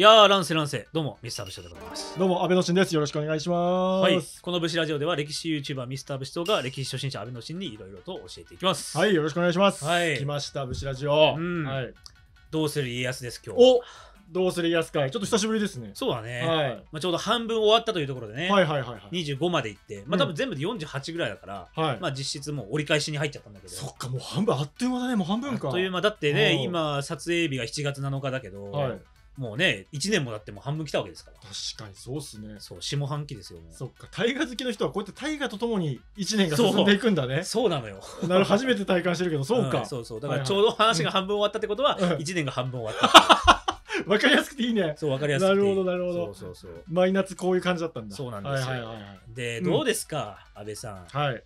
いやー、乱世乱世。どうも、ミスター武士でございます。どうも、安倍のしんです。よろしくお願いします。はい。この武士ラジオでは、歴史 YouTuber ミスター武士とが、歴史初心者安倍のしんにいろいろと教えていきます。はい、よろしくお願いします。はい。来ました、武士ラジオ。うん。はい。どうする家康です、今日。おどうする家康い。ちょっと久しぶりですねそうだね、はいまあ、ちょうど半分終わったというところでね、はいはいはいはい、25までいって、まあ、多分全部で48ぐらいだから、うん、まあ、実質もう折り返しに入っちゃったんだけどそっかもう半分あっという間だねもう半分かあっという間だってね今撮影日が7月7日だけど、はい、もうね、1年もだってもう半分来たわけですから。確かにそうっすね。そう、下半期ですよ、もう。そっか、大河好きの人はこうやって大河とともに1年が進んでいくんだね。そうなのよ。なる初めて体感してるけど、そうか、うん。そうそう。だからちょうど話が半分終わったってことは、1年が半分終わった わかりやすくていいね。そう、わかりやすくてなるほど、なるほど。そうそうそう。マイナスこういう感じだったんだ。そうなんですよ。はいはいはいで、どうですか、うん、安倍さん。はい。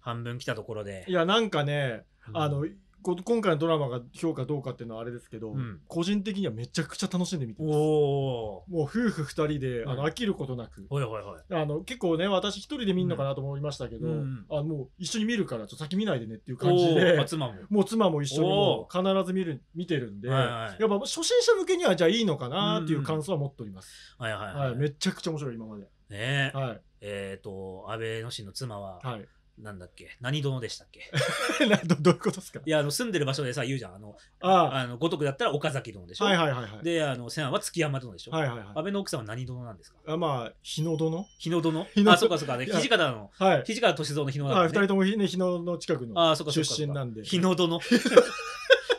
半分来たところで。いや、なんかね、うん、あの、こ今回のドラマが評価どうかっていうのはあれですけど、うん、個人的にはめちゃくちゃ楽しんで見てますもう夫婦2人で、あの飽きることなく、はいはいはい、あの結構ね私1人で見るのかなと思いましたけど、うん、あもう一緒に見るからちょっと先見ないでねっていう感じで妻ももう妻も一緒にも必ず見る見てるんで、はいはい、やっぱ初心者向けにはじゃあいいのかなっていう感想は持っております、はいはい、はい、めちゃくちゃ面白い今までねえ、はい、えっ、ー、と安倍の氏の妻は、はいなんだっけ何殿でしたっけ どどういうことですかいやあの住んでる場所でさ言うじゃんあのああの五徳だったら岡崎殿でしょ、はいはいはいはい、であの瀬安は築山殿でしょ、はいはいはい、安倍の奥さんは何殿なんですかあまあ日野殿日野殿あそうかそうか、ね、土方の、はい、土方歳三の日野だから、ね、2人とも、ね、日野の近くの出身なんで日野殿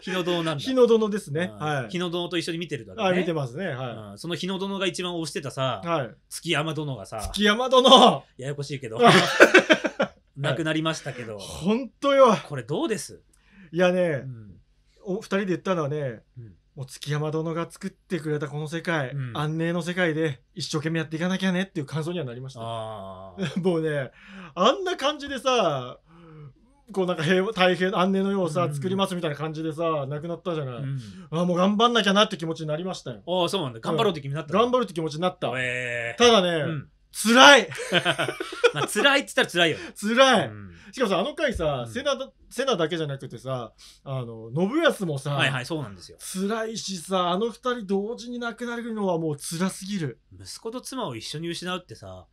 日野殿なんだ日野殿ですね、はい、日野殿と一緒に見てるだろ、ね、見てますね、はい、その日野殿が一番推してたさ、はい、山殿がさ築山殿ややこしいけどなくなりましたけど、本当よこれどうですいやね、お二人で言ったのはね、もう月山殿が作ってくれたこの世界、うん、安寧の世界で一生懸命やっていかなきゃねっていう感想にはなりました もうねあんな感じでさこうなんか平和大変安寧の世をさ、作りますみたいな感じでさ亡くなったじゃない、うん、あもう頑張んなきゃなって気持ちになりましたよああそうなんだ頑張ろうって気になった、頑張るって気持ちになった、ただね、辛い まあ辛いっつったら辛いよ。辛い、うん、しかもさ、あの回さ、セナだ、セナだけじゃなくてさ、あの、信康もさ、はいはい、そうなんですよ。辛いしさ、あの二人同時に亡くなるのはもう辛すぎる。息子と妻を一緒に失うってさ、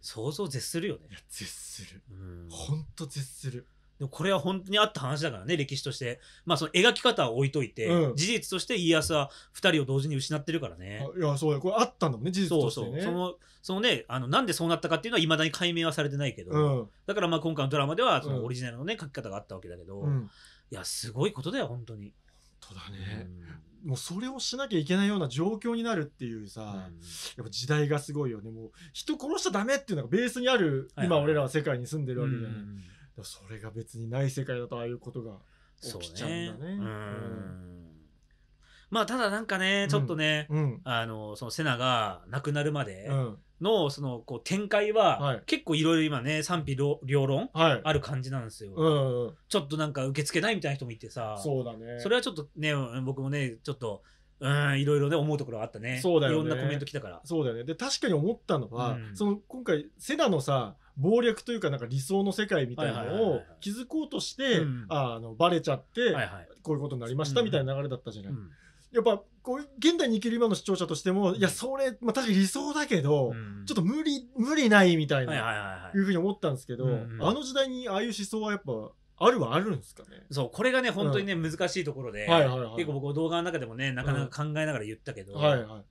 想像絶するよね。いや、絶する。ほんと絶する。でもこれは本当にあった話だからね歴史としてまあその描き方は置いといて、うん事実として家康は2人を同時に失ってるからねいやそうだこれあったんだもんね事実としてそう、ねそのそのねあのなんでそうなったかっていうのはいまだに解明はされてないけど、うんだからまあ今回のドラマではそのオリジナルのね書き方があったわけだけど、うんいやすごいことだよ本当に、本当だね、もうそれをしなきゃいけないような状況になるっていうさ、やっぱ時代がすごいよねもう人殺しちゃダメっていうのがベースにある、はいはい今俺らは世界に住んでるわけじゃない、うんもそれが別にない世界だとああいうことが起きちゃうんだね。まあただなんかね、ちょっとね、うん、あの、そのセナが亡くなるまでの、その、こう、展開は、結構いろいろ今ね、賛否両論ある感じなんですよ、はい、ちょっとなんか受け付けないみたいな人もいてさ、そうだね。それはちょっとね、僕もね、ちょっと、うん、いろいろね、思うところあったね。そうだよね。いろんなコメント来たから。そうだよね。で、確かに思ったのは、うん、その、今回、セナのさ、謀略というかなんか理想の世界みたいなのを築こうとして、あのバレちゃって、こういうことになりましたみたいな流れだったじゃない。やっぱこう現代に生きる今の視聴者としてもいやそれ、まあ、確かに理想だけど、ちょっと無理無理ないみたいないうふうに思ったんですけど、あの時代にああいう思想はやっぱあるはあるんですかねそうこれがね本当にね、うん、難しいところで、はいはい結構僕動画の中でもねなかなか考えながら言ったけど、はいはい、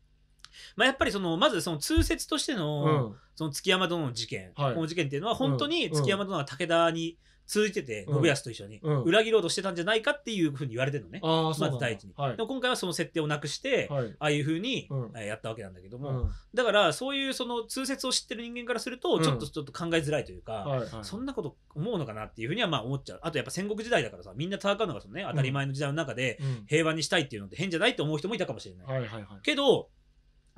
まあ、やっぱりそのまずその通説としての,、その築山殿の事件、はい、この事件っていうのは本当に築山殿が武田に続いてて、信康と一緒に裏切ろうとしてたんじゃないかっていうふうに言われてるのね、まず第一に、はい、でも今回はその設定をなくして、はい、ああいうふうにやったわけなんだけども、だからそういうその通説を知ってる人間からするとちょっとちょっと考えづらいというか、はいはい、そんなこと思うのかなっていうふうにはまあ思っちゃうあとやっぱ戦国時代だからさみんな戦うのがその、ね、当たり前の時代の中で平和にしたいっていうのって変じゃないと思う人もいたかもしれない。はいはいはい、けど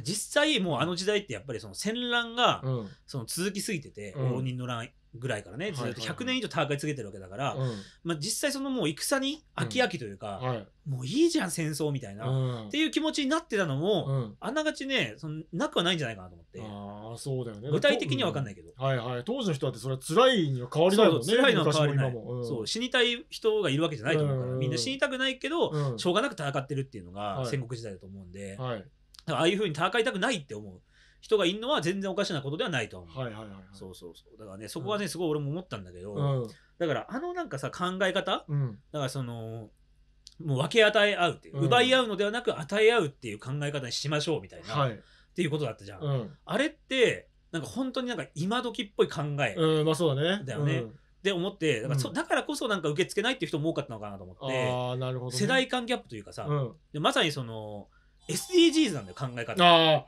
実際もうあの時代ってやっぱりその戦乱がその続きすぎてて、うん応仁の乱ぐらいからねずっと100年以上戦い続けてるわけだから、うまあ、実際そのもう戦に飽き飽きというかん、はいもういいじゃん戦争みたいな、っうんていう気持ちになってたのも、うんあながちねそのなくはないんじゃないかなと思って、ああそうだよね具体的には分かんないけど、うんはいはい当時の人だってそれは辛いには変わりないもんねそう辛いのは変わりないもうんそう死にたい人がいるわけじゃないと思うから、うんみんな死にたくないけど、うんしょうがなく戦ってるっていうのが戦国時代だと思うんで、はいああいうふうに戦いたくないって思う人がいるのは全然おかしなことではないと思う。はいはいはいそうそうそう。だからね、そこはね、うん、すごい俺も思ったんだけど、うん、だからあのなんかさ、考え方、うん、だからその、もう分け与え合うっていう、奪い合うのではなく与え合うっていう考え方にしましょうみたいな、はい、っていうことだったじゃん。あれって、なんか本当になんか今時っぽい考え、うんまあそうだね。だよね。って思ってだからそ、うん、だからこそなんか受け付けないっていう人も多かったのかなと思って世代間ギャップというかさ、うん、でまさにその SDGs なんだよ考え方ああ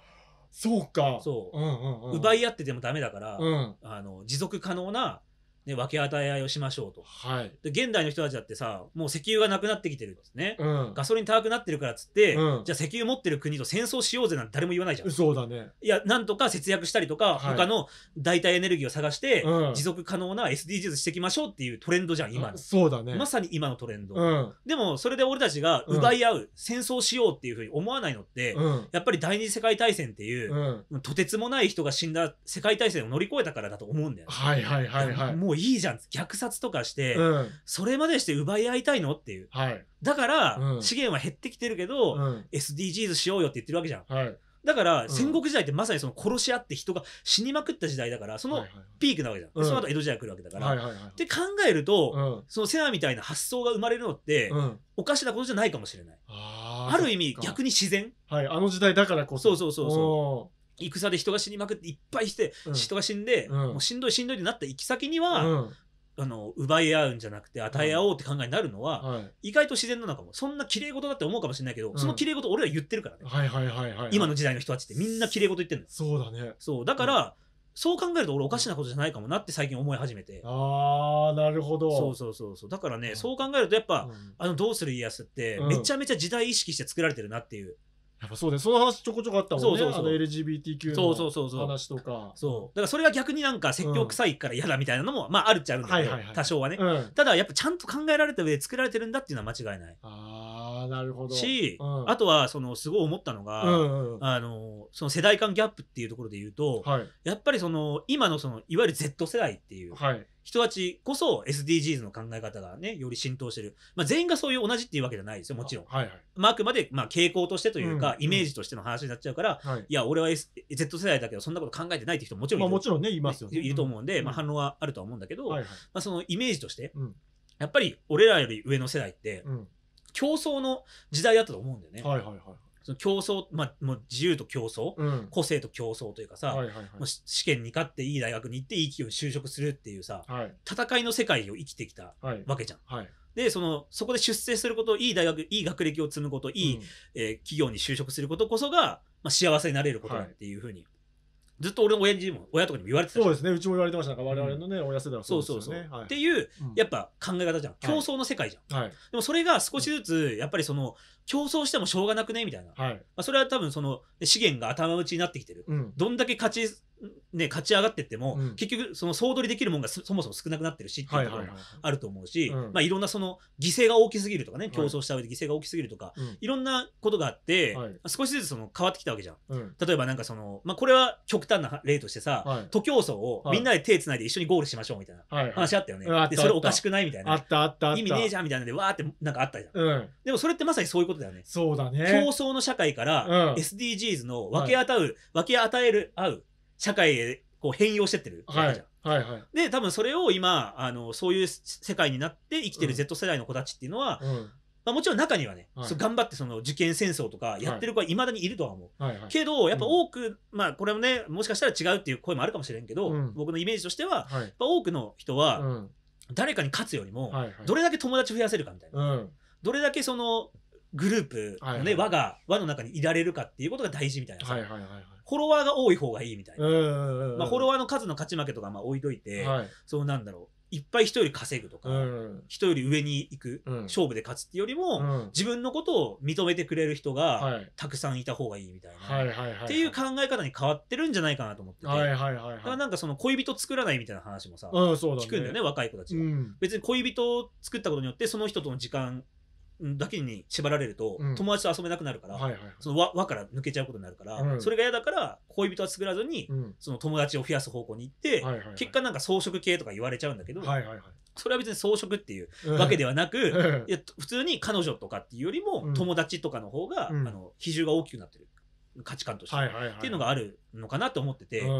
そうかそう,、うんうんうん、奪い合っててもダメだから、うん、あの持続可能なね、分け与え合いをしましょうと、はい、で現代の人たちだってさもう石油がなくなってきてるんですね、うん、ガソリン高くなってるからっつって、うん、じゃあ石油持ってる国と戦争しようぜなんて誰も言わないじゃんそうだねいやなんとか節約したりとか、はい、他の代替エネルギーを探して、うん、持続可能な SDGs していきましょうっていうトレンドじゃん今の、そうだねまさに今のトレンド、うん、でもそれで俺たちが奪い合う、戦争しようっていうふうに思わないのって、やっぱり第二次世界大戦っていう、とてつもない人が死んだ世界大戦を乗り越えたからだと思うんだよ、ね、はいはいはいはいもう構いいじゃん虐殺とかして、うん、それまでして奪い合いたいのっていう、はい、だから、うん、資源は減ってきてるけど、うん、SDGs しようよって言ってるわけじゃん、はい、だから戦国時代ってまさにその殺し合って人が死にまくった時代だからそのピークなわけじゃん、はいはい、その後江戸時代来るわけだから、はいはいはい、って考えると、そのセナみたいな発想が生まれるのって、おかしなことじゃないかもしれないある意味逆に自然、はい、あの時代だからこそそうそうそうそう戦で人が死にまくっていっぱいして、人が死んで、うんもうしんどいしんどいってなった行き先には、うんあの奪い合うんじゃなくて与え合おうって考えになるのは、はい意外と自然なのかもそんな綺麗事だって思うかもしれないけど、うんその綺麗事俺ら言ってるからね、はいはいはい今の時代の人たちってみんな綺麗事言ってるのそうだねそうだから、そう考えると俺おかしなことじゃないかもなって最近思い始めて、ああなるほどそうそうそうそうだからね、うんそう考えるとやっぱ、うんあの「どうする家康」ってめちゃめちゃ時代意識して作られてるなっていうっぱそうねその話ちょこちょこあったもんねそうそうそうの LGBTQ そうそうそうそのう話とかそうだからそれが逆になんか説教臭いから嫌だみたいなのも、まああるっちゃあるんだけど、はいはいはい多少はね、うんただやっぱちゃんと考えられた上で作られてるんだっていうのは間違いないあなるほどし、うん、あとはそのすごい思ったのが、うんうん、あのその世代間ギャップっていうところで言うと、はい、やっぱりその今のそのいわゆる Z 世代っていう人たちこそ SDGs の考え方がねより浸透してる、まあ、全員がそういう同じっていうわけじゃないですよもちろんあ,、はいはいまあ、あくまでまあ傾向としてというか、うんうん、イメージとしての話になっちゃうから、はい、いや俺は、S、Z 世代だけどそんなこと考えてないって人ももちろんいる,、まあ、もちろんねいますよね、いると思うんで、まあ、反論はあるとは思うんだけど、はいはい、まあ、そのイメージとして、やっぱり俺らより上の世代って、うん競争の時代だったと思うんだよね。はいはいはい、その競争、まあ、もう自由と競争、うん、個性と競争というかさ、はいはいはい、試験に勝っていい大学に行っていい企業に就職するっていうさ、はい、戦いの世界を生きてきたわけじゃん。はい、でそのそこで出世することいい大学いい学歴を積むこといい、うん、えー、企業に就職することこそが、まあ、幸せになれることだっていうふうにずっと俺の親父も親とかにも言われてたそうですねうちも言われてましたなんか我々のね、うん、親世代はそうですよねそうそうそう、はい、っていうやっぱ考え方じゃん、競争の世界じゃん、はい、でもそれが少しずつやっぱりその競争してもしょうがなくねみたいな、はいまあ、それは多分その資源が頭打ちになってきてる、うん、どんだけ勝ちね、勝ち上がってっても、うん、結局その総取りできるもんがそもそも少なくなってるしっていうところもあると思うし、いまあ、いろんなその犠牲が大きすぎるとかね、競争した上で犠牲が大きすぎるとか、いろんなことがあって、はい、少しずつその変わってきたわけじゃん、例えばなんかその、まあ、これは極端な例としてさ、はい、徒競走をみんなで手つないで一緒にゴールしましょうみたいな話あったよね、はいはい、でそれおかしくないみたいな意味ねえじゃんみたいなんでわーってなんかあったじゃん、でもそれってまさにそういうことだよねそうだね競争の社会から SDGs の分け与う、分け与える合う社会へこう変容してってるはい、はいはい、で多分それを今あのそういう世界になって生きてる Z 世代の子たちっていうのは、うん、まあ、もちろん中にはね、はい、頑張ってその受験戦争とかやってる子はいまだにいるとは思う、はいはいはい、けどやっぱ多く、うん、まあこれもねもしかしたら違うっていう声もあるかもしれんけど、うん、僕のイメージとしては、はい、多くの人は、誰かに勝つよりも、はいはい、どれだけ友達増やせるかみたいな、どれだけそのグループのね、はいはい、輪が輪の中にいられるかっていうことが大事みたいなさ、はいはいはいはいフォロワーが多い方がいいみたいな。まあ、フォロワーの数の勝ち負けとかまあ置いといて、はい、そうなんだろう。いっぱい人より稼ぐとか、人より上に行く、勝負で勝つっていうよりも、自分のことを認めてくれる人がたくさんいた方がいいみたいな、っていう考え方に変わってるんじゃないかなと思ってて、はいはいはいだからなんかその恋人作らないみたいな話もさ、聞くんだよね若い子たちが、別に恋人作ったことによってその人との時間だけに縛られると、友達と遊べなくなるから、その輪から抜けちゃうことになるから、それが嫌だから恋人は作らずに、その友達を増やす方向に行って、結果なんか装飾系とか言われちゃうんだけど、それは別に装飾っていうわけではなく、いや普通に彼女とかっていうよりも友達とかの方が、あの比重が大きくなってる。価値観として、はいはいはい、っていうのがあるのかなと思ってて、だか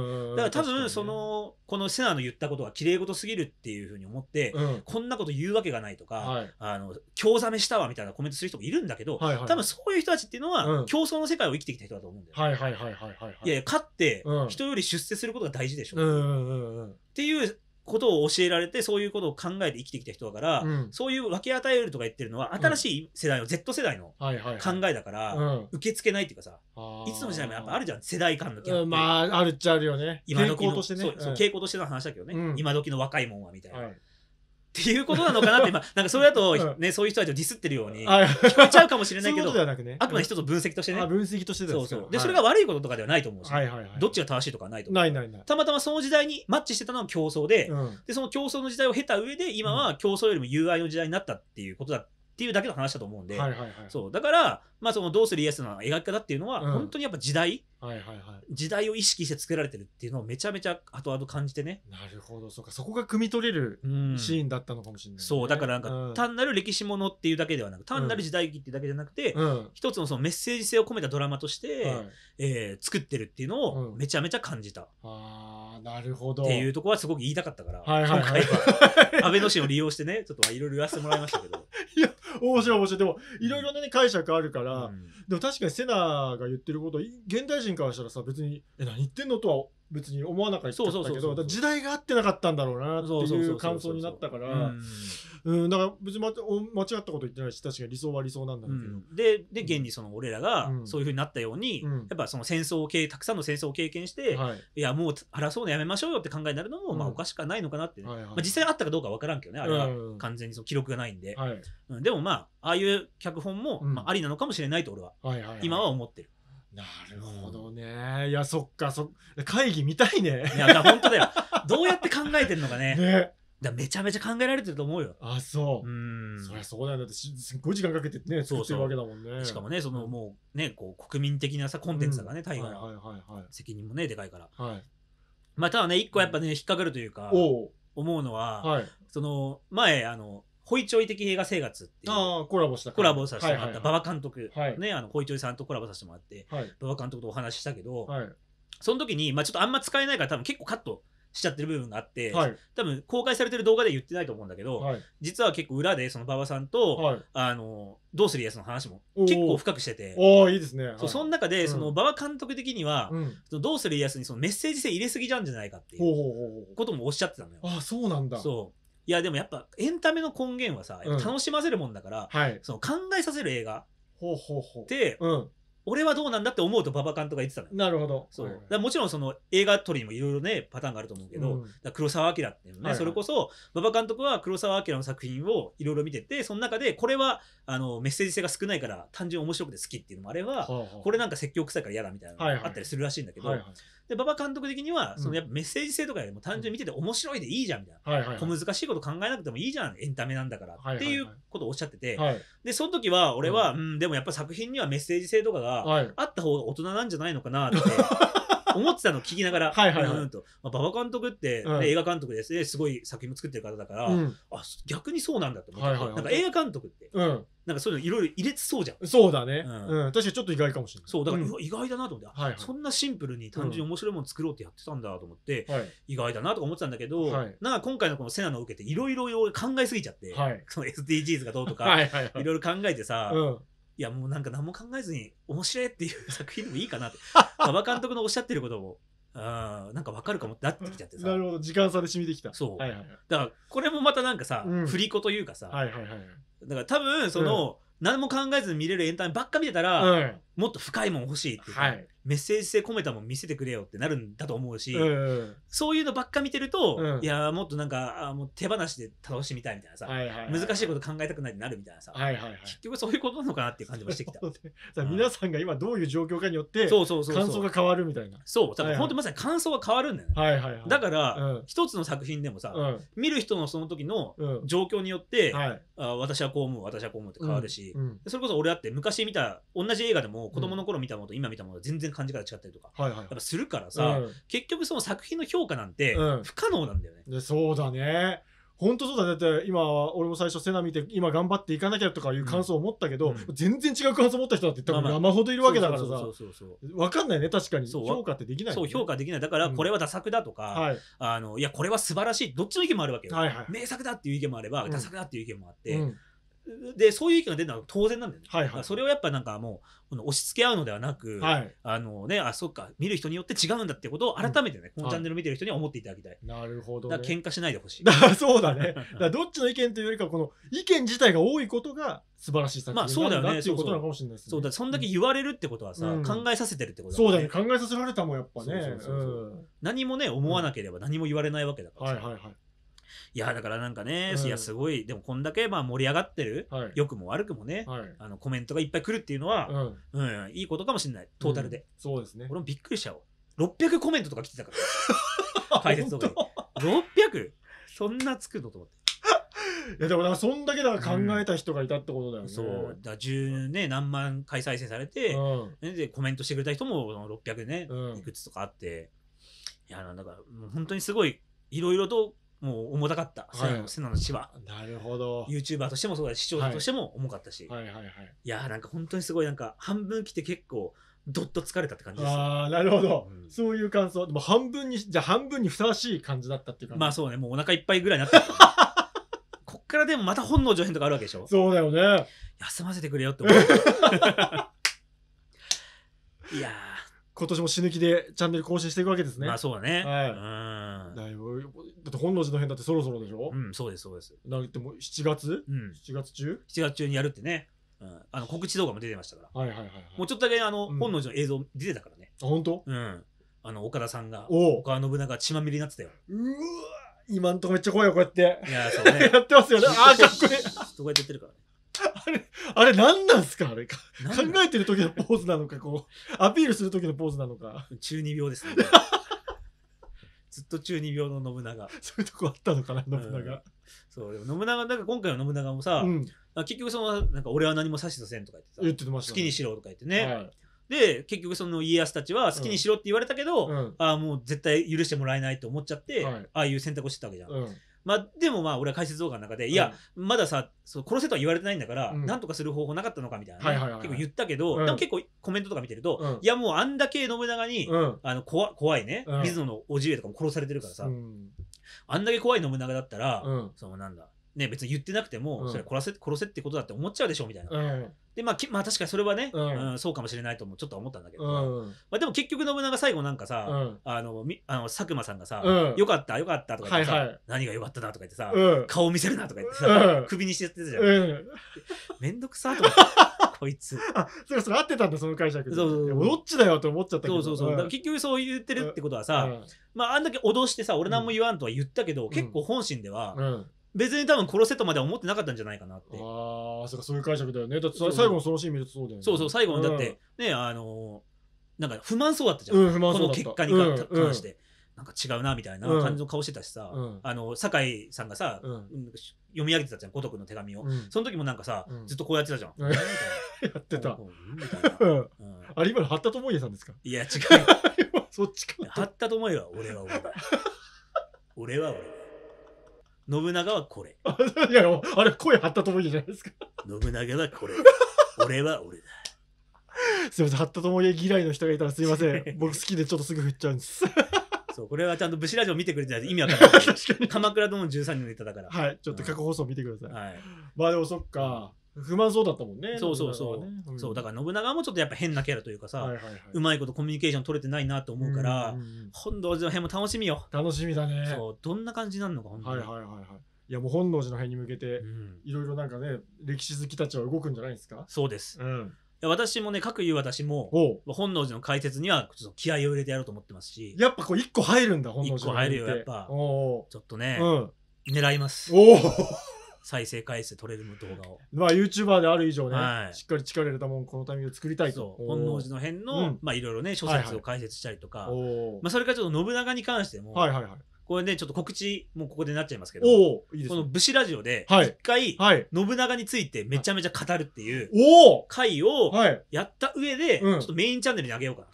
ら多分そのこのセナの言ったことは綺麗事すぎるっていうふうに思って、うん、こんなこと言うわけがないとか、はい、あの興ざめしたわみたいなコメントする人もいるんだけど、はいはい、多分そういう人たちっていうのは、うん、競争の世界を生きてきた人だと思うんだよ、はいはいはいはいはい、やいや勝って人より出世することが大事でしょ。うんうんうんうん、っていうことを教えられてそういうことを考えて生きてきた人だから、うん、そういう分け与えるとか言ってるのは新しい世代の、うん、Z 世代の考えだから、はいはいはい、受け付けないっていうかさ、いつの時代もやっぱあるじゃん世代間のギャップ、まああるっちゃあるよね今時の傾向としてね、そう傾向としての話だけどね、今時の若いもんはみたいな、はいっていうことなのかなってあ、なんかそれだと、ねそういう人たちをディスってるように聞こえちゃうかもしれないけどあくまで一つ分析としてね分析としてそうそうで、それが悪いこととかではないと思うし、どっちが正しいとかないとないないないたまたまその時代にマッチしてたのは競争で,、でその競争の時代を経た上で今は競争よりも友愛の時代になったっていうことだっていうだけの話だと思うんで、そうだから、まあ、そのどうするイエスの描き方っていうのは、本当にやっぱ時代、はいはいはい、時代を意識して作られてるっていうのをめちゃめちゃ後々感じてねなるほどそうかそこが汲み取れるシーンだったのかもしれない、ねうん、そうだからなんか、単なる歴史ものっていうだけではなく単なる時代劇っていうだけじゃなくて、うん、一つのそのメッセージ性を込めたドラマとして、はえー、作ってるっていうのをめちゃめちゃ感じた、うあなるほどっていうところはすごく言いたかったから、はいはいはい、今回は 安倍のシーンを利用してねちょっといろいろ言わせてもらいましたけど いや面白い面白いでもいろいろなね解釈あるから、うんでも確かにセナが言ってること現代人からしたらさ別に「え何言ってんの?」とは別に思わなかったけど時代が合ってなかったんだろうなっていう感想になったからうんだから別に間違ったこと言ってないし確かに理想は理想なんだけど、うん、でで現にその俺らがそういうふうになったように、うん、やっぱその戦争系たくさんの戦争を経験して、はい、いやもう争うのやめましょうよって考えになるのも、まあおかしくはないのかなって、まあ、実際あったかどうか分からんけどねあれは完全にその記録がないんで、はい、うん、でもまあああいう脚本も、まあ、ありなのかもしれないと俺は、はいはい、今は思ってる。なるほどね。いや、そっか、そ会議見たいね。いや、だ本当だよ。どうやって考えてるのかね。ね。だめちゃめちゃ考えられてると思うよ。あ、そう。うん。そりゃそうだよ。だって、すごい時間かけてね、うしてるわけだもんね。しかもね、その、もう、ね、こう、国民的なさ、コンテンツだからね、大河、はいはいはい、責任もね、でかいから。はい。まあ、ただね、一個やっぱね、引っかかるというか、思うのは、はい、その、前、あの、ホイチョイ的映画生活っていうあコラボしたコラボさせてもらった馬場監督、ね、あのホイチョイさんとコラボさせてもらって馬場、監督とお話ししたけど、その時に、まあ、ちょっとあんま使えないから多分結構カットしちゃってる部分があって、はい、多分公開されてる動画で言ってないと思うんだけど、はい、実は結構裏でその馬場さんと、はい、あのどうするやつの話も結構深くしてておいいですね、そその中で、うん、その馬場監督的には、うん、どうする家康にそのメッセージ性入れすぎじゃんじゃないかっていうこともおっしゃってたのよ。あそうなんだそういやでもやっぱエンタメの根源はさ、楽しませるもんだから、はい。その考えさせる映画ほうほうほって、う。俺はどうなんだって思うと馬場監督が言ってたのよ。なるほど。そうだもちろんその映画撮りにもいろいろねパターンがあると思うけど、黒澤明っていうのね、はいはいそれこそ馬場監督は黒澤明の作品をいろいろ見ててその中でこれはあのメッセージ性が少ないから単純面白くて好きっていうのもあれば、これなんか説教臭いから嫌だみたいなのがあったりするらしいんだけど、はいはいで、馬場監督的には、そのやっぱメッセージ性とかよりも単純に見てて面白いでいいじゃんみたいな。はいはい小難しいこと考えなくてもいいじゃん、エンタメなんだから、はいっていうことをおっしゃってて、はい、で、その時は俺は、うん、でもやっぱ作品にはメッセージ性とかがあった方が大人なんじゃないのかなって。思ってたの聞きながら、と。馬場監督って、ね、うん、映画監督ですね、すごい作品も作ってる方だから、うん、あ、逆にそうなんだと思って、はいはいはい、なんか映画監督って、うん、なんかそういうのいろいろ入れてそうじゃん。そうだね。うん。確かにちょっと意外かもしれない。そう、だから、意外だなと思って、はいはい、そんなシンプルに単純に面白いもの作ろうってやってたんだと思って、はい、意外だなとか思ってたんだけど、はい、なんか今回のこのセナのを受けて、いろいろ考えすぎちゃって、はい、SDGs がどうとか、いいろいろ考えてさ、うんいやもうなんか何も考えずに面白いっていう 作品でもいいかなって 馬場監督のおっしゃってることもあなんかわかるかもってなってきちゃってさなるほど時間差で染みてきたそう、はいはいはい、だからこれもまたなんかさ、うん、振り子というかさ、はいはいはい、だから多分その、うん、何も考えずに見れるエンタメばっか見てたら、うん、もっと深いもん欲しいっていう、はい、メッセージ性込めたもん見せてくれよってなるんだと思うし、そういうのばっか見てると、うん、いやもっとなんかあもう手放しで楽しみたいみたいなさ、難しいこと考えたくないってなるみたいなさ、はいはいはい、結局そういうことなのかなっていう感じもしてきた、皆さんが今どういう状況かによって感想が変わるみたいなそう多分本当まさに感想が変わるんだよね、はいはいはい、だから、うん、一つの作品でもさ、うん、見る人のその時の状況によって、はい、あ私はこう思う私はこう思うって変わるし、それこそ俺だって昔見た同じ映画でも子供の頃見たものと今見たもの全然感じ方違ったりとか、はいはい、やっぱするからさ、うん、結局その作品の評価なんて不可能なんだよね。うん、そうだね。本当そうだ、ね、だって今俺も最初セナ見て今頑張っていかなきゃとかいう感想を持ったけど、うん、全然違う感想を持った人だって多分生ほどいるわけだからさわかんないね確かに評価ってできない、ね、そう評価できないだからこれはダ作だとか、うんあのいやこれは素晴らしいどっちの意見もあるわけよ、はいはい、名作だっていう意見もあればダ作だっていう意見もあって、うんでそういう意見が出るのは当然なんだよね、はいはい、それをやっぱなんかもう押し付け合うのではなく、はい、あのねあそっか見る人によって違うんだってことを改めてね、うん、このチャンネル見てる人には思っていただきたい、なるほど、ね、だ喧嘩しないでほしい そうだねだどっちの意見というよりかこの意見自体が多いことが素晴らしい作品なんだっていうことなのかもしれないですねそうだそんだけ言われるってことはさ、うん、考えさせてるってことだ、ね、そうだね考えさせられたもんやっぱね何もね思わなければ何も言われないわけだから、はいはいはいいやだからなんかね、うん、いやすごいでもこんだけまあ盛り上がってる、はい、良くも悪くもね、はい、あのコメントがいっぱい来るっていうのは、うん、うん、いいことかもしれないトータルで、うん、そうですね俺もびっくりしちゃう600コメントとか来てたから 解説とかに 600? そんなつくのと思って。いやでもんかそんだけだから考えた人がいたってことだよね。うん、そうだ10ね何万回再生されて、うん、でコメントしてくれた人も600ね、うん、いくつとかあっていやだからもう本当にすごいいろいろともう重たかった、はい、セナのセナなるほど。YouTuber としてもそうだし、視聴者としても重かったし。はい、はい、はいはいいやーなんか本当にすごい、なんか半分来て結構、どっと疲れたって感じです。ああ、なるほど、うん、そういう感想。でも半分に、じゃあ半分にふさわしい感じだったっていうか。まあそうね、もうお腹いっぱいぐらいになった。こっからでもまた本能上編とかあるわけでしょそうだよね。休ませてくれよって思う。いや今年も死ぬ気でチャンネル更新していくわけですね。まあそうだね。はい。うん。だいぶ、だって本能寺の変だってそろそろでしょうん、そうです、そうです。なんてもう7月、うん、?7 月中 ?7 月中にやるってね。うん、あの告知動画も出てましたから。はいはいはい、はい、もうちょっとだけあの、うん、本能寺の映像出てたからね。あ、本当？うん。あの、岡田さんが、岡田信長血まみれになってたよ。うわ今んとこめっちゃ怖いよ、こうやって。いや、そうね。やってますよね。ああ、かっこいい。てやってるからね。あれ、あれ何なんすかあれか。考えてる時のポーズなのか、こう、アピールする時のポーズなのか。中二病ですね。ずっと中二病の信長。そういうとこあったのかな、信長。うん、そう、でも信長、なんか今回の信長もさ、うん、結局その、なんか俺は何も指しさせんとか言ってさ、て好きにしろとか言ってね。はいで結局その家康たちは好きにしろって言われたけど、うん、ああもう絶対許してもらえないと思っちゃって、はい、ああいう選択をしてたわけじゃん、うん、まあ、でもまあ俺は解説動画の中で、いや、まださそ殺せとは言われてないんだから、なんとかする方法なかったのかみたいな、結構言ったけど、でも結構コメントとか見てると、いやもうあんだけ信長に、あの怖怖いね、水野の叔父上とかも殺されてるからさ、あんだけ怖い信長だったら、そのなんだね別に言ってなくても、それ殺せ殺せってことだって思っちゃうでしょみたいな。で、まあ、まあ、確かにそれはね、うんうん、そうかもしれないともちょっと思ったんだけど、うん、まあ、でも結局信長最後なんかさ、あのみあの佐久間さんがさ、よかったよかった」とか言ってさ、はいはい、何がよかったな」とか言ってさ、顔見せるな」とか言ってさ、首にしてやってたじゃん。めんどくさとか こいつ。あそれそれ合ってたんだその解釈そうそうそうどっちだよと思っちゃったけどそうそうそう、結局そう言ってるってことはさ、まあ、あんだけ脅してさ俺何も言わんとは言ったけど、結構本心では、別に多分殺せとまでは思ってなかったんじゃないかなってああそうそういう解釈だよねだって最後のそのシーン見るとそうだよねそうそう最後にだって、ねあのなんか不満そうだったじゃん、うん不満そうだった結果に関うん関して、なんか違うなみたいな感じの顔してたしさ、うんあの酒井さんがさ、うん読み上げてたじゃん五徳の手紙を、うんその時もなんかさ、うんずっとこうやってたじゃん、うんみたいなやってたこうみたいなうんあれ今の八田智家さんですかいや違う そっちか張ったと思えば俺は俺だ俺は俺だ信長はこれ。いや、あれ、声張ったとも家じゃないですか。信長はこれ。俺は俺だ。すみません、張ったとも家嫌いの人がいたらすみません。僕好きでちょっとすぐ振っちゃうんです。そう、これはちゃんと武士ラジオ見てくれてない意味わかんない。確かに。鎌倉殿の13人のネタだから。はい、ちょっと過去放送見てください。うん、はい。まあでもそっか。不満そうだったもんね。そうそうそう。ねうん、そうだから信長もちょっとやっぱ変なキャラというかさ、はいはいはい、うまいことコミュニケーション取れてないなと思うから、うんうんうん、本能寺の変も楽しみよ。楽しみだね。そう、どんな感じになるのか、本当に。はいはいはいはい。いやもう本能寺の変に向けて、いろいろなんかね、歴史好きたちは動くんじゃないですかそうです。うん。私もね、各言う私も、本能寺の解説にはちょっと気合を入れてやろうと思ってますし。やっぱこう一個入るんだ、本能寺の。一個入るよ、やっぱ。ちょっとね、うん、狙います。おお再生回数取れる動画を。まあ、YouTuber である以上ね、はい、しっかり力入れたもん、このタイミングで作りたいと。本能寺の変の、うん、まあ、いろいろね、諸説を解説したりとか、はいはい、まあ、それからちょっと信長に関しても、はいはいはい。これね、ちょっと告知、もうここでなっちゃいますけど、いいね、この武士ラジオで、一回、信長についてめちゃめちゃ語るっていう、回をやった上で、ちょっとメインチャンネルにあげようかな。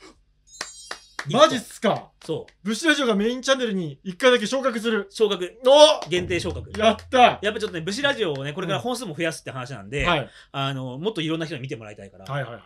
マジっすかそう。武士ラジオがメインチャンネルに1回だけ昇格する。昇格。お限定昇格。やったやっぱちょっとね、武士ラジオをね、これから本数も増やすって話なんで、うんはい、あの、もっといろんな人に見てもらいたいから、はいはいはい。ちょ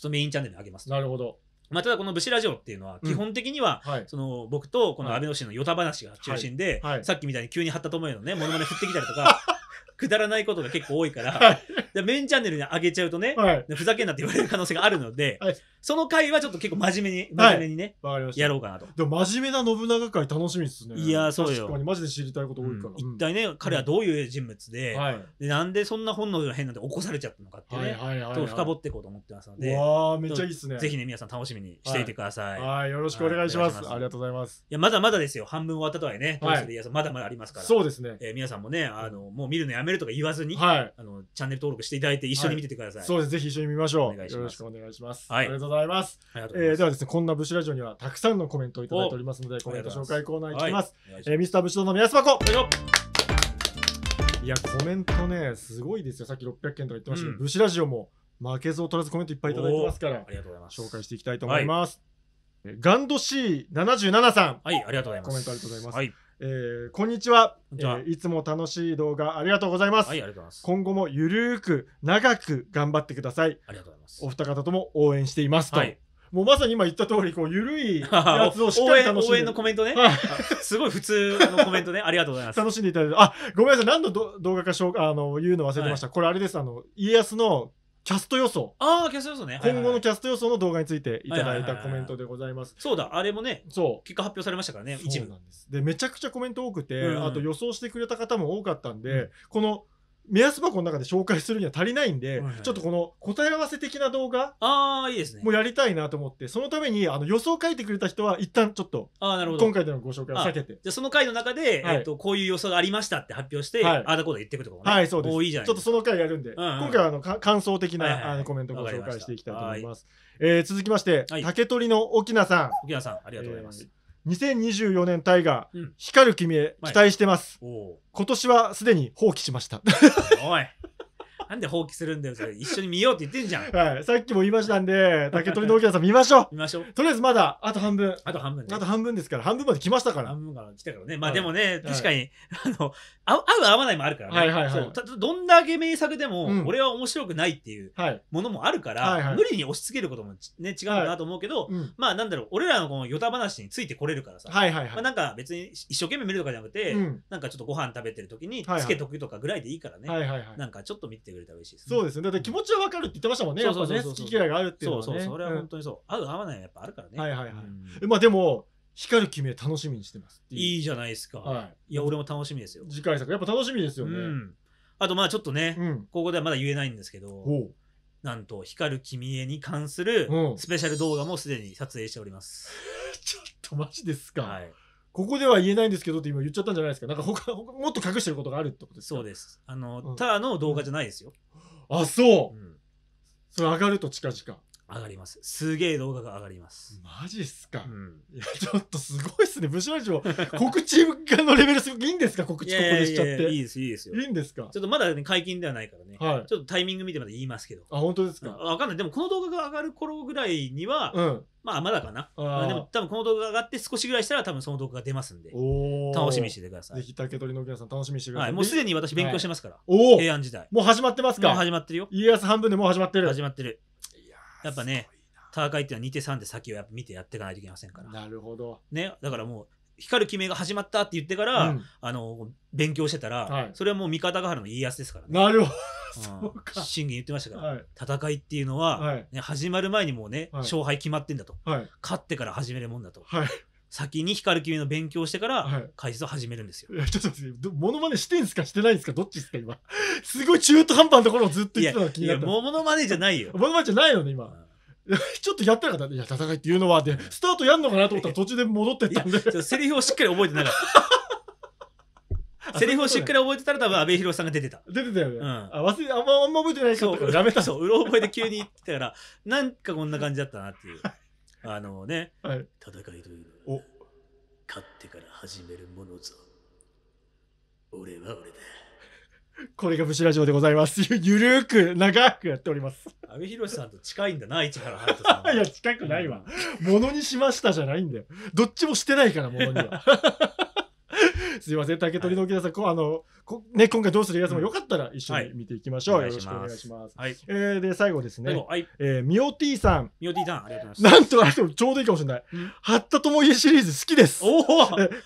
っとメインチャンネルに上げます。なるほど。まあ、ただこの「武士ラジオ」っていうのは基本的には、うんはい、その僕とこの安倍の氏の与太話が中心で、はいはい、さっきみたいに急に張八田智うのねものまね振ってきたりとか くだらないことが結構多いから、メインチャンネルに上げちゃうとね、ふざけんなって言われる可能性があるので、その回はちょっと結構真面目に、真面目にね、わ、かりました。やろうかなと。でも真面目な信長会楽しみですね。いやそうよ確かにマジで知りたいこと多いから。一体ね、彼はどういう人物で、はい。でなんでそんな本能の変なんて起こされちゃったのかっていはいね、はいはい、はい。と深掘っていこうと思ってますので、わあめっちゃいいっすね。ぜひね、皆さん楽しみにしていてください。いはい、よろしくお願いします。はいますありがとうございます。いや、まだまだですよ。半分終わったとはいえね、はいいやまだまだありますから。そうですね。えー皆さんもね、あの、もう見るのやめるとか言わずに、はい。あの、チャンネル登録していただいて一緒に見ててください。そうです。ぜひ一緒に見ましょおう。願いしますよろしくお願いします。はいありがとうございます。ございます。えー、ではですね、こんな武士ラジオにはたくさんのコメントをいただいておりますので、コメント紹介コーナーいきます。はい、えー、ミスター武士ロの皆様こ、いや、コメントね、すごいですよ。さっき600件とか言ってましたけど、うん、ブシラジオも負けず劣らずコメントいっぱいいただいてますから、ありがとうございます。紹介していきたいと思います。はいガンド C77 さん。はい、ありがとうございます。コメントありがとうございます。はい、えー、こんにちは、えー、いつも楽しい動画ありがとうございます。今後もゆるーく長く頑張ってください。ありがとうございます。お二方とも応援していますと。はい、もうまさに今言った通り、こう、ゆるい やつをしっかり楽しんで応援のコメントね。すごい普通のコメントね。ありがとうございます。楽しんでいただいて。あ、ごめんなさい。何の動画かしょうあの言うの忘れてました。はい、これあれです。あの、家康のキャスト予想ああキャスト予想ね今後のキャスト予想の動画についていただいたコメントでございますそうだあれもねそう結果発表されましたからね一部なんですでめちゃくちゃコメント多くて、うんうん、あと予想してくれた方も多かったんで、うん、この目安箱の中で紹介するには足りないんで、はいはい、ちょっとこの答え合わせ的な動画あいいですねもうやりたいなと思ってそのためにあの予想を書いてくれた人は一旦ちょっとあなるほど今回でのご紹介を避けてじゃその回の中で、はい、えーと、こういう予想がありましたって発表して、はい、あだこうだ言ってくとかもねはいそうですいいじゃないちょっとその回やるんで、うんうん、今回はあの感想的な、はいはい、あのコメントをご紹介していきたいと思います、はい、えー、続きまして、竹取の沖名さん沖名さんありがとうございます、えー2024年大河、うん光る君へ期待してます、今年はすでに放棄しました おい なんで放棄するんだよ、それ。一緒に見ようって言ってんじゃん。はい。さっきも言いましたんで、竹取の大きなさん見ましょう。見ましょう。とりあえずまだ、あと半分。あと半分、ね、あと半分ですから、半分まで来ましたから。半分から来たからね。まあでもね、確かに、あの、合う合わないもあるからね。はいはいはい。そうどんだけ名作でも、俺は面白くないっていうものもあるから、無理に押し付けることもね、違うなと思うけど、まあなんだろう、俺らのこのヨタ話についてこれるからさ。はいはいはい。まあなんか別に一生懸命見るとかじゃなくて、なんかちょっとご飯食べてる時につけとくとかぐらいでいいからね。はいはいはい。なんかちょっと見てくれたら嬉しいですね、そうですね。だって気持ちは分かるって言ってましたもんね。そうそうそうやっぱね、好き嫌いがあるっていうのは、ね。そうそう、それは本当にそう。合う合わないやっぱあるからね。はいはいはい。うん、まあでも、光る君は楽しみにしてますいい。いいじゃないですか。はい。いや、俺も楽しみですよ。次回作、やっぱ楽しみですよね。うん、あとまあちょっとね、うん、ここではまだ言えないんですけど、なんと、光る君へに関するスペシャル動画もすでに撮影しております。ちょっとマジですか。はい。ここでは言えないんですけどって今言っちゃったんじゃないですか。なんか他、もっと隠してることがあるってことですかそうです。あの、うんただの動画じゃないですよ。あ、そう、うんそれ上がると近々。上がります。すげえ動画が上がります。マジっすか、うん、いや、ちょっとすごいっすね。武士ラジオ、告知のレベルすごくいいんですか告知ここでしちゃって。いやいいです、いいですよ。いいんですかちょっとまだ、ね、解禁ではないからね、はい。ちょっとタイミング見てまだ言いますけど。あ、本当ですかわかんない。でもこの動画が上がる頃ぐらいには、うん、まあまだかな。でも多分この動画が上がって少しぐらいしたら多分その動画が出ますんで。楽しみにしててください。ぜひ竹取の皆さん楽しみにしてください。はい、もうすでに私勉強してますから。はい、平安時代。もう始まってますかもう始まってるよ。家康半分でもう始まってる。始まってる。やっぱね、戦いっていうのは2手3手先をやっぱ見てやっていかないといけませんから。なるほど。ね、だからもう、光る決めが始まったって言ってから、うん、あの勉強してたら、はい、それはもう三方ヶ原の家康ですからね。なるほど、うん、そう信玄言ってましたから、はい、戦いっていうのは、はい、始まる前にもうね、勝敗決まってんだと、勝ってから始めるもんだと、先に光る君の勉強してから解説を始めるんですよ。いやちょっと待ってモノマネしてんすかしてないんすかどっちですか今 すごい中途半端なところをずっと言ってたの気になったいやモノマネじゃないよ モノマネじゃないよね今、うん、ちょっとやってなかった、ね、いや戦いっていうのはでスタートやんのかなと思ったら途中で戻ってったんでセリフをしっかり覚えてなかった セリフをしっかり覚えてたら多分阿部寛さんが出てた出てたよね、うん、あ忘れあんまあんま覚えてないかったやめたそううろ覚えで急に言ってたからなんかこんな感じだったなっていうあのね、はい、戦いというお勝ってから始めるものぞ俺は俺だこれがブシラジオでございます。ゆるーく、長くやっております。阿部寛さんと近いんだな、市原隼人さん。いや、近くないわ。も、の、にしましたじゃないんだよ。どっちもしてないから、ものには。すいません、竹取の沖田さん、こあのこ、ね、今回どうするやつもよかったら一緒に見ていきましょう。よろしくお願いします。はい、えー、で、最後ですね、はい、えー、みお T さん。みお T さん、ありがとうございます。なんと、あもちょうどいいかもしれない。はったともシリーズ好きです。おお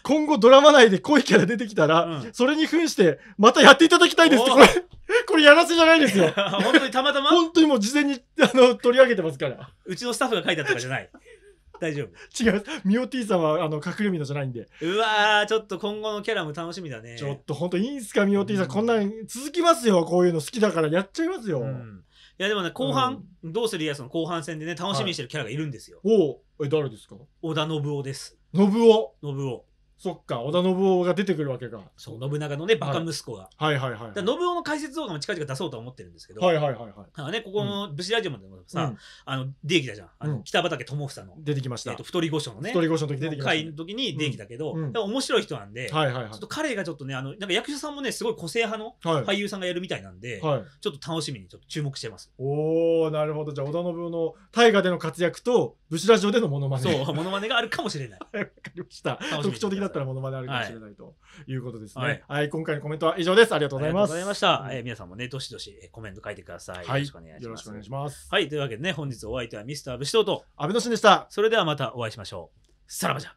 今後ドラマ内で濃いキャラ出てきたら、それに扮して、またやっていただきたいですって、これ、これやらせじゃないですよ。本当にたまたま本当にもう事前にあの取り上げてますから。うちのスタッフが書いたとかじゃない。大丈夫違うミオティさんはあの隠れみのじゃないんでうわーちょっと今後のキャラも楽しみだねちょっと本当いいんすかミオティさん、うん、こんなん続きますよこういうの好きだからやっちゃいますよ、うん、いやでもね後半、うん、どうするやその後半戦でね楽しみにしてるキャラがいるんですよ、はい、おおえ誰ですか織田信夫です信夫信夫そっか織田信夫が出てくるわけかそう信長のねバカ息子が、はい、はいはいはい、だ信夫の解説動画も近々出そうと思ってるんですけどはいはいはいはいだからねここの武士ラジオまでもさ、うん、あの出てきたじゃんあの、うん、北畠智さんの出てきました、えーと、太り御所のね太り御所の時出てきました、ね、の時に出てきたけど、うん、面白い人なんで、はいはいはい、ちょっと彼がちょっとねあのなんか役者さんもねすごい個性派の俳優さんがやるみたいなんで、はい、ちょっと楽しみにちょっと注目してます、おおなるほどじゃあ織田信夫の大河での活躍と武士ラジオでのモノマネそうモノマネがあるかもしれない わかりました特徴的なったらモノマネあるかもしれないということですね。はい、はい、今回のコメントは以上です。ありがとうございます。ありがとうございました。え皆さんもね、どしどしコメント書いてください。はい、よろしくお願いします。よろしくお願いします。はい、というわけでね、本日お相手はミスター武士道と、安倍のしんでした。それではまたお会いしましょう。さらばじゃ。